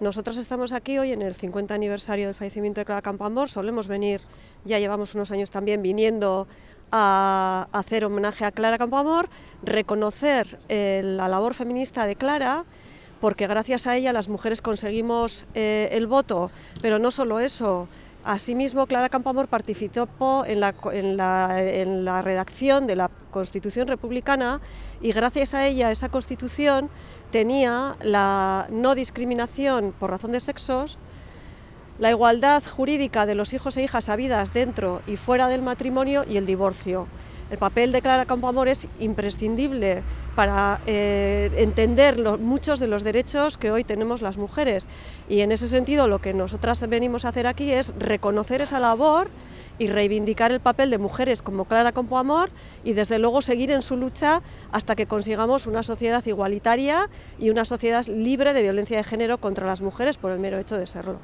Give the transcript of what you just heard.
Nosotros estamos aquí hoy en el 50 aniversario del fallecimiento de Clara Campoamor, solemos venir, ya llevamos unos años también viniendo a hacer homenaje a Clara Campoamor, reconocer eh, la labor feminista de Clara, porque gracias a ella las mujeres conseguimos eh, el voto, pero no solo eso, Asimismo, Clara Campoamor participó en la, redacción de la Constitución republicana y gracias a ella esa Constitución tenía la no discriminación por razón de sexos, la igualdad jurídica de los hijos e hijas habidas dentro y fuera del matrimonio y el divorcio. El papel de Clara Campoamor es imprescindible para eh, entender muchos de los derechos que hoy tenemos las mujeres. Y en ese sentido lo que nosotras venimos a hacer aquí es reconocer esa labor y reivindicar el papel de mujeres como Clara Campoamor y desde luego seguir en su lucha hasta que consigamos una sociedad igualitaria y una sociedad libre de violencia de género contra las mujeres por el mero hecho de serlo.